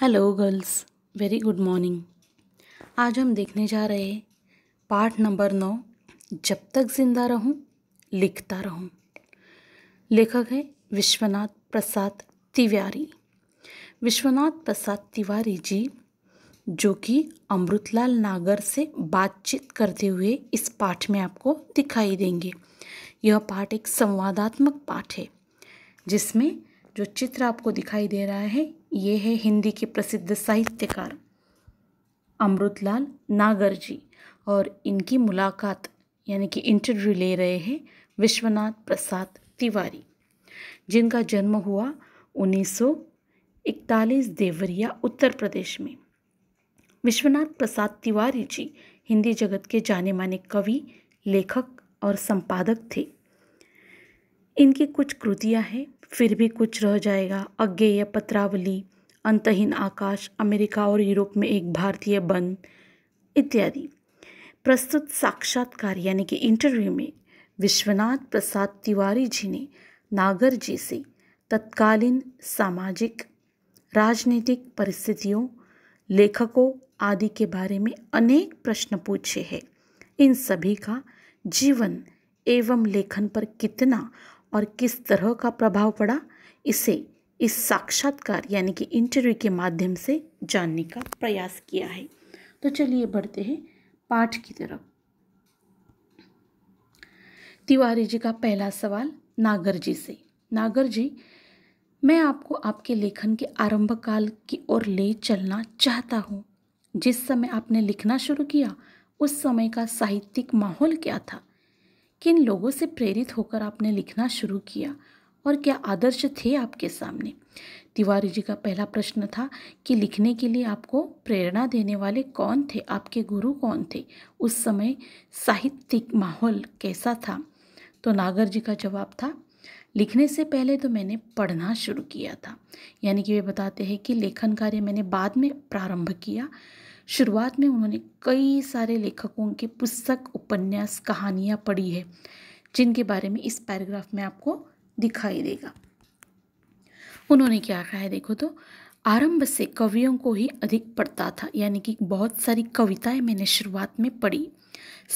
hello girls very good morning आज हम देखने जा रहे हैं पार्ट नंबर नौ जब तक जिंदा रहूं लिखता रहूं लेखक है विश्वनाथ प्रसाद तिवारी विश्वनाथ प्रसाद तिवारी जी जो कि अमृतलाल नागर से बातचीत करते हुए इस पाठ में आपको दिखाई देंगे यह पाठ एक संवादात्मक पाठ है जिसमें जो चित्र आपको दिखाई दे रहा है ये है हिंदी के प्रसिद्ध साहित्यकार अमृतलाल नागर जी और इनकी मुलाकात यानी कि इंटरव्यू ले रहे हैं विश्वनाथ प्रसाद तिवारी जिनका जन्म हुआ 1941 देवरिया उत्तर प्रदेश में विश्वनाथ प्रसाद तिवारी जी हिंदी जगत के जाने माने कवि लेखक और संपादक थे इनकी कुछ कृतियां हैं फिर भी कुछ रह जाएगा अज्ञेय पत्रावली अंतहीन आकाश अमेरिका और यूरोप में एक भारतीय बन इत्यादि प्रस्तुत साक्षात्कार यानी कि इंटरव्यू में विश्वनाथ प्रसाद तिवारी जी ने नागर जी से तत्कालीन सामाजिक राजनीतिक परिस्थितियों लेखकों आदि के बारे में अनेक प्रश्न पूछे हैं इन सभी का जीवन एवं लेखन पर कितना और किस तरह का प्रभाव पड़ा इसे इस साक्षात्कार यानी कि इंटरव्यू के माध्यम से जानने का प्रयास किया है तो चलिए बढ़ते हैं पाठ की तरफ तिवारी जी का पहला सवाल नागर जी से नागर जी मैं आपको आपके लेखन के आरंभ काल की ओर ले चलना चाहता हूँ जिस समय आपने लिखना शुरू किया उस समय का साहित्यिक माहौल क्या था किन लोगों से प्रेरित होकर आपने लिखना शुरू किया और क्या आदर्श थे आपके सामने तिवारी जी का पहला प्रश्न था कि लिखने के लिए आपको प्रेरणा देने वाले कौन थे आपके गुरु कौन थे उस समय साहित्यिक माहौल कैसा था तो नागर जी का जवाब था लिखने से पहले तो मैंने पढ़ना शुरू किया था यानी कि वे बताते हैं कि लेखन कार्य मैंने बाद में प्रारंभ किया शुरुआत में उन्होंने कई सारे लेखकों के पुस्तक उपन्यास कहानियाँ पढ़ी है जिनके बारे में इस पैराग्राफ में आपको दिखाई देगा उन्होंने क्या कहा है देखो तो आरंभ से कवियों को ही अधिक पढ़ता था यानी कि बहुत सारी कविताएं मैंने शुरुआत में पढ़ी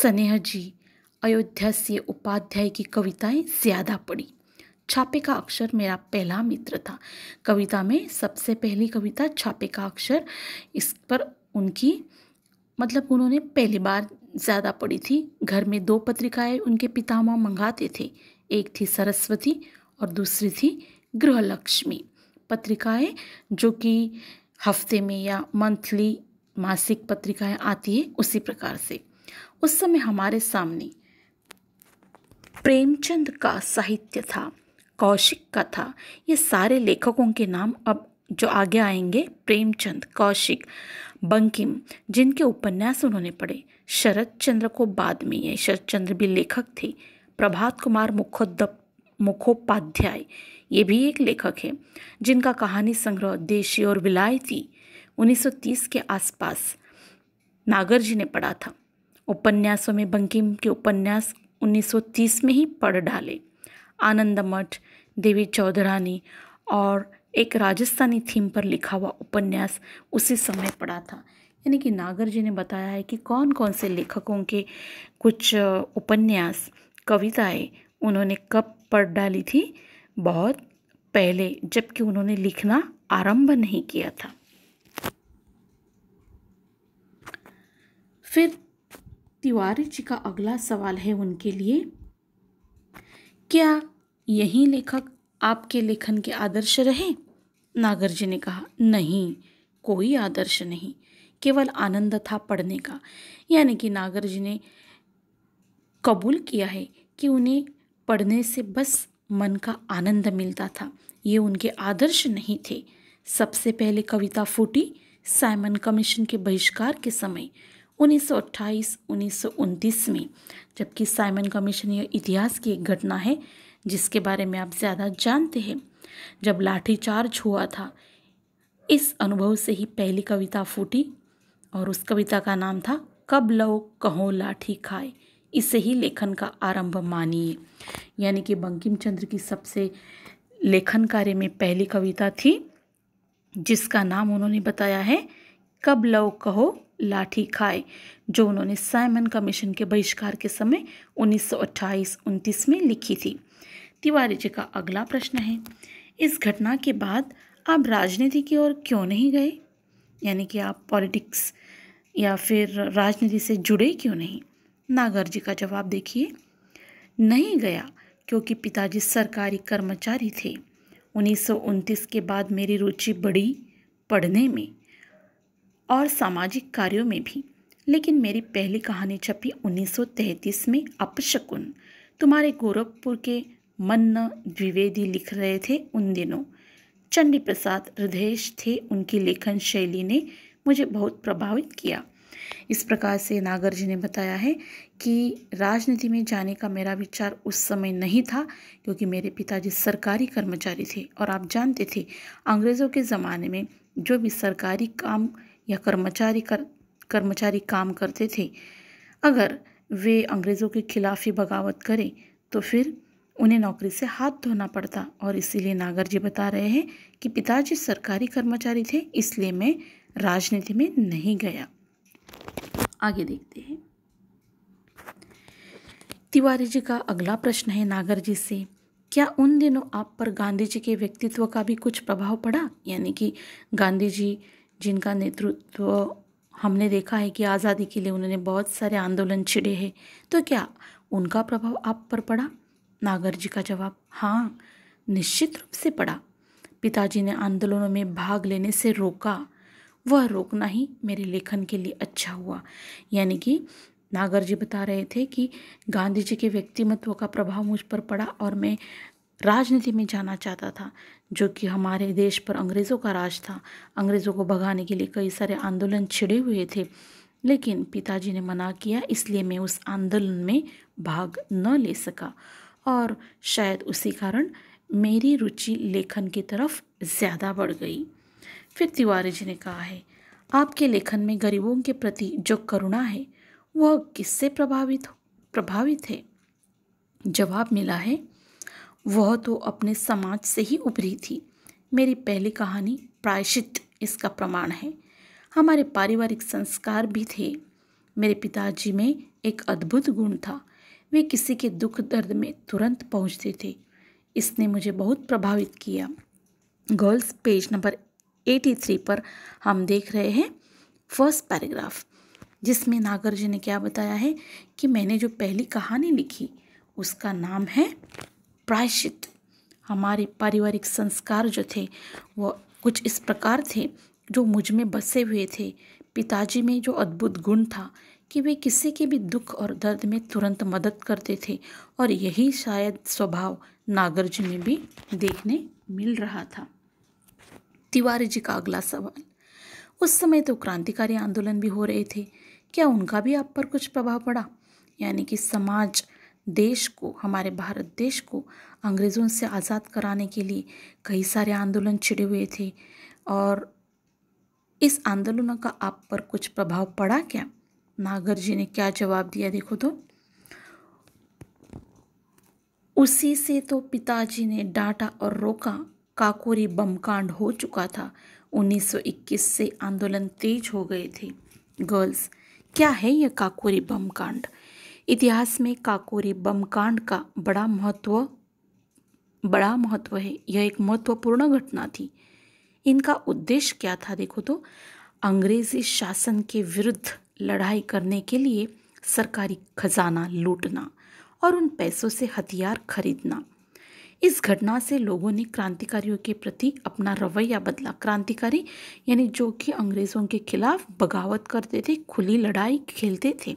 स्नेह जी अयोध्या से उपाध्याय की कविताएं ज़्यादा पढ़ी छापे का अक्षर मेरा पहला मित्र था कविता में सबसे पहली कविता छापे का अक्षर इस पर उनकी मतलब उन्होंने पहली बार ज़्यादा पढ़ी थी घर में दो पत्रिकाएं उनके पितामह मंगाते थे एक थी सरस्वती और दूसरी थी गृहलक्ष्मी पत्रिकाएं जो कि हफ्ते में या मंथली मासिक पत्रिकाएं आती है उसी प्रकार से उस समय हमारे सामने प्रेमचंद का साहित्य था कौशिक का था ये सारे लेखकों के नाम अब जो आगे आएंगे प्रेमचंद कौशिक बंकिम जिनके उपन्यास उन्होंने पढ़े शरद चंद्र को बाद में ये शरद चंद्र भी लेखक थे प्रभात कुमार मुखोद मुखोपाध्याय ये भी एक लेखक है जिनका कहानी संग्रह देशी और विलायती 1930 के आसपास नागर जी ने पढ़ा था उपन्यासों में बंकिम के उपन्यास 1930 में ही पढ़ डाले आनंद मठ देवी चौधरानी और एक राजस्थानी थीम पर लिखा हुआ उपन्यास उसी समय पढ़ा था यानी कि नागर जी ने बताया है कि कौन कौन से लेखकों के कुछ उपन्यास कविताएं उन्होंने कब पढ़ डाली थी बहुत पहले जबकि उन्होंने लिखना आरंभ नहीं किया था फिर तिवारी जी का अगला सवाल है उनके लिए क्या यही लेखक आपके लेखन के आदर्श रहे नागर जी ने कहा नहीं कोई आदर्श नहीं केवल आनंद था पढ़ने का यानी कि नागर जी ने कबूल किया है कि उन्हें पढ़ने से बस मन का आनंद मिलता था ये उनके आदर्श नहीं थे सबसे पहले कविता फूटी साइमन कमीशन के बहिष्कार के समय उन्नीस सौ में जबकि साइमन कमीशन यह इतिहास की एक घटना है जिसके बारे में आप ज़्यादा जानते हैं जब लाठीचार्ज हुआ था इस अनुभव से ही पहली कविता फूटी और उस कविता का नाम था कब लो कहो लाठी खाए इसे ही लेखन का आरंभ मानिए यानी कि बंकिम चंद्र की सबसे लेखन कार्य में पहली कविता थी जिसका नाम उन्होंने बताया है कब लो कहो लाठी खाए जो उन्होंने साइमन कमीशन के बहिष्कार के समय 1928-29 में लिखी थी तिवारी जी का अगला प्रश्न है इस घटना के बाद आप राजनीति की ओर क्यों नहीं गए यानी कि आप पॉलिटिक्स या फिर राजनीति से जुड़े क्यों नहीं नागर जी का जवाब देखिए नहीं गया क्योंकि पिताजी सरकारी कर्मचारी थे उन्नीस के बाद मेरी रुचि बढ़ी पढ़ने में और सामाजिक कार्यों में भी लेकिन मेरी पहली कहानी छपी 1933 में अपशकुन तुम्हारे गोरखपुर के मन्न द्विवेदी लिख रहे थे उन दिनों चंडी प्रसाद हृदय थे उनकी लेखन शैली ने मुझे बहुत प्रभावित किया इस प्रकार से नागर जी ने बताया है कि राजनीति में जाने का मेरा विचार उस समय नहीं था क्योंकि मेरे पिताजी सरकारी कर्मचारी थे और आप जानते थे अंग्रेज़ों के ज़माने में जो भी सरकारी काम या कर्मचारी कर कर्मचारी काम करते थे अगर वे अंग्रेज़ों के खिलाफ ही बगावत करें तो फिर उन्हें नौकरी से हाथ धोना पड़ता और इसीलिए नागर जी बता रहे हैं कि पिताजी सरकारी कर्मचारी थे इसलिए मैं राजनीति में नहीं गया आगे देखते हैं तिवारी जी का अगला प्रश्न है नागर जी से क्या उन दिनों आप पर गांधी जी के व्यक्तित्व का भी कुछ प्रभाव पड़ा यानी कि गांधी जी जिनका नेतृत्व हमने देखा है कि आज़ादी के लिए उन्होंने बहुत सारे आंदोलन छिड़े हैं तो क्या उनका प्रभाव आप पर पड़ा नागर जी का जवाब हाँ निश्चित रूप से पड़ा पिताजी ने आंदोलनों में भाग लेने से रोका वह रोकना ही मेरे लेखन के लिए अच्छा हुआ यानी कि नागर जी बता रहे थे कि गांधी जी के व्यक्तिमत्व का प्रभाव मुझ पर पड़ा और मैं राजनीति में जाना चाहता था जो कि हमारे देश पर अंग्रेज़ों का राज था अंग्रेज़ों को भगाने के लिए कई सारे आंदोलन छिड़े हुए थे लेकिन पिताजी ने मना किया इसलिए मैं उस आंदोलन में भाग न ले सका और शायद उसी कारण मेरी रुचि लेखन की तरफ ज़्यादा बढ़ गई फिर तिवारी जी ने कहा है आपके लेखन में गरीबों के प्रति जो करुणा है वह किससे प्रभावित प्रभावित है जवाब मिला है वह तो अपने समाज से ही उभरी थी मेरी पहली कहानी प्रायश्चित इसका प्रमाण है हमारे पारिवारिक संस्कार भी थे मेरे पिताजी में एक अद्भुत गुण था वे किसी के दुख दर्द में तुरंत पहुंचते थे इसने मुझे बहुत प्रभावित किया गर्ल्स पेज नंबर 83 पर हम देख रहे हैं फर्स्ट पैराग्राफ जिसमें नागर जी ने क्या बताया है कि मैंने जो पहली कहानी लिखी उसका नाम है प्रायश्चित हमारे पारिवारिक संस्कार जो थे वो कुछ इस प्रकार थे जो मुझ में बसे हुए थे पिताजी में जो अद्भुत गुण था कि वे किसी के भी दुख और दर्द में तुरंत मदद करते थे और यही शायद स्वभाव नागर जी में भी देखने मिल रहा था तिवारी जी का अगला सवाल उस समय तो क्रांतिकारी आंदोलन भी हो रहे थे क्या उनका भी आप पर कुछ प्रभाव पड़ा यानी कि समाज देश को हमारे भारत देश को अंग्रेज़ों से आज़ाद कराने के लिए कई सारे आंदोलन छिड़े हुए थे और इस आंदोलनों का आप पर कुछ प्रभाव पड़ा क्या नागर जी ने क्या जवाब दिया देखो तो उसी से तो पिताजी ने डांटा और रोका काकोरी बम कांड हो चुका था 1921 से आंदोलन तेज हो गए थे गर्ल्स क्या है यह काकोरी बम कांड इतिहास में काकोरी बम कांड का बड़ा महत्व बड़ा महत्व है यह एक महत्वपूर्ण घटना थी इनका उद्देश्य क्या था देखो तो अंग्रेजी शासन के विरुद्ध लड़ाई करने के लिए सरकारी खजाना लूटना और उन पैसों से हथियार खरीदना इस घटना से लोगों ने क्रांतिकारियों के प्रति अपना रवैया बदला क्रांतिकारी यानी जो कि अंग्रेज़ों के खिलाफ बगावत करते थे खुली लड़ाई खेलते थे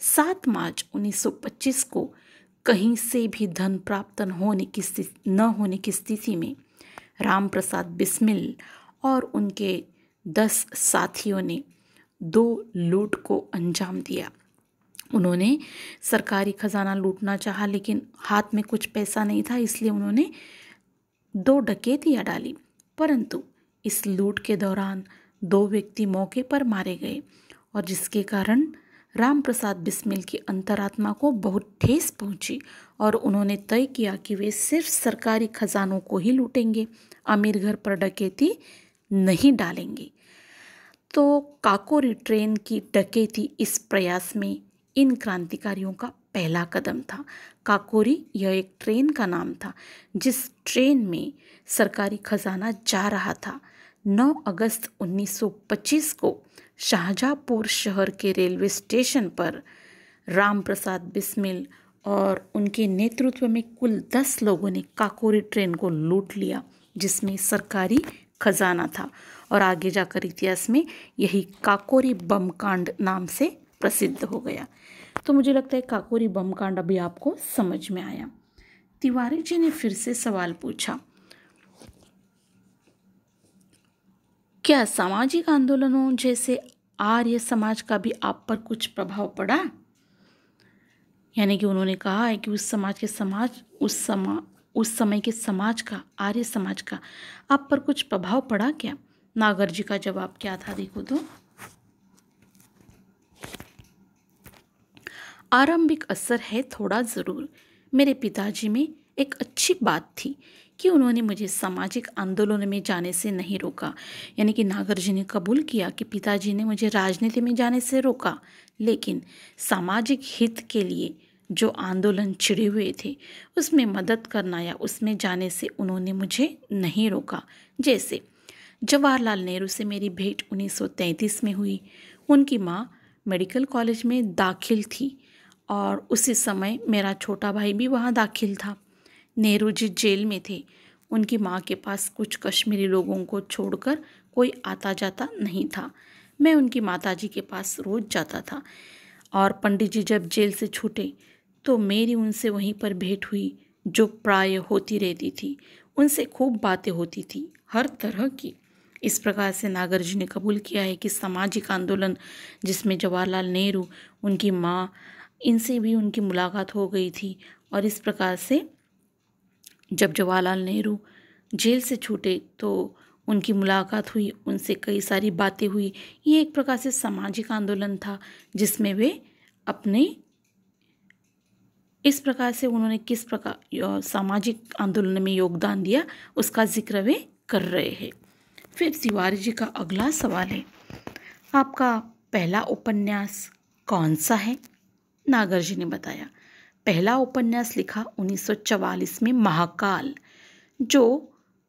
सात मार्च 1925 को कहीं से भी धन प्राप्त होने की न होने की स्थिति में राम प्रसाद बिस्मिल और उनके दस साथियों ने दो लूट को अंजाम दिया उन्होंने सरकारी खजाना लूटना चाहा लेकिन हाथ में कुछ पैसा नहीं था इसलिए उन्होंने दो डकैतियाँ डाली परंतु इस लूट के दौरान दो व्यक्ति मौके पर मारे गए और जिसके कारण राम प्रसाद बिस्मिल की अंतरात्मा को बहुत ठेस पहुंची और उन्होंने तय किया कि वे सिर्फ सरकारी खजानों को ही लूटेंगे अमीर घर पर डकैती नहीं डालेंगे तो काकोरी ट्रेन की डकैती इस प्रयास में इन क्रांतिकारियों का पहला कदम था काकोरी यह एक ट्रेन का नाम था जिस ट्रेन में सरकारी खजाना जा रहा था 9 अगस्त 1925 को शाहजहाँपुर शहर के रेलवे स्टेशन पर राम प्रसाद बिस्मिल और उनके नेतृत्व में कुल दस लोगों ने काकोरी ट्रेन को लूट लिया जिसमें सरकारी खजाना था और आगे जाकर इतिहास में यही काकोरी बम कांड नाम से प्रसिद्ध हो गया तो मुझे लगता है काकोरी बम कांड अभी आपको समझ में आया तिवारी जी ने फिर से सवाल पूछा क्या सामाजिक आंदोलनों जैसे आर्य समाज का भी आप पर कुछ प्रभाव पड़ा यानी कि उन्होंने कहा है कि उस समाज के समाज उस समा उस समय के समाज का आर्य समाज का आप पर कुछ प्रभाव पड़ा क्या नागर जी का जवाब क्या था देखो तो आरंभिक असर है थोड़ा ज़रूर मेरे पिताजी में एक अच्छी बात थी कि उन्होंने मुझे सामाजिक आंदोलन में जाने से नहीं रोका यानी कि नागर जी ने कबूल किया कि पिताजी ने मुझे राजनीति में जाने से रोका लेकिन सामाजिक हित के लिए जो आंदोलन छिड़े हुए थे उसमें मदद करना या उसमें जाने से उन्होंने मुझे नहीं रोका जैसे जवाहरलाल नेहरू से मेरी भेंट 1933 में हुई उनकी माँ मेडिकल कॉलेज में दाखिल थी और उसी समय मेरा छोटा भाई भी वहाँ दाखिल था नेहरू जी जेल में थे उनकी माँ के पास कुछ कश्मीरी लोगों को छोड़कर कोई आता जाता नहीं था मैं उनकी माताजी के पास रोज जाता था और पंडित जी जब जेल से छूटे तो मेरी उनसे वहीं पर भेंट हुई जो प्राय होती रहती थी उनसे खूब बातें होती थी हर तरह की इस प्रकार से नागर जी ने कबूल किया है कि सामाजिक आंदोलन जिसमें जवाहरलाल नेहरू उनकी माँ इनसे भी उनकी मुलाकात हो गई थी और इस प्रकार से जब जवाहरलाल नेहरू जेल से छूटे तो उनकी मुलाकात हुई उनसे कई सारी बातें हुई ये एक प्रकार से सामाजिक आंदोलन था जिसमें वे अपने इस प्रकार से उन्होंने किस प्रकार सामाजिक आंदोलन में योगदान दिया उसका जिक्र वे कर रहे हैं फिर तिवारी जी का अगला सवाल है आपका पहला उपन्यास कौन सा है नागर जी ने बताया पहला उपन्यास लिखा 1944 में महाकाल जो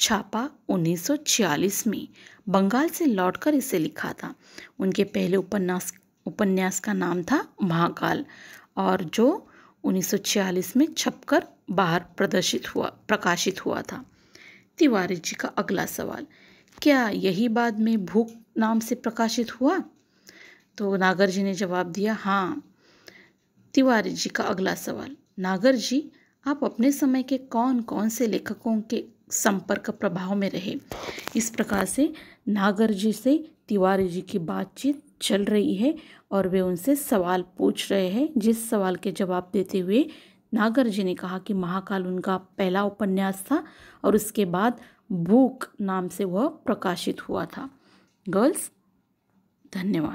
छापा 1946 में बंगाल से लौटकर इसे लिखा था उनके पहले उपन्यास उपन्यास का नाम था महाकाल और जो 1946 में छपकर बाहर प्रदर्शित हुआ प्रकाशित हुआ था तिवारी जी का अगला सवाल क्या यही बाद में भूख नाम से प्रकाशित हुआ तो नागर जी ने जवाब दिया हाँ तिवारी जी का अगला सवाल नागर जी आप अपने समय के कौन कौन से लेखकों के संपर्क प्रभाव में रहे इस प्रकार से नागर जी से तिवारी जी की बातचीत चल रही है और वे उनसे सवाल पूछ रहे हैं जिस सवाल के जवाब देते हुए नागर जी ने कहा कि महाकाल उनका पहला उपन्यास था और उसके बाद भूख नाम से वह प्रकाशित हुआ था गर्ल्स धन्यवाद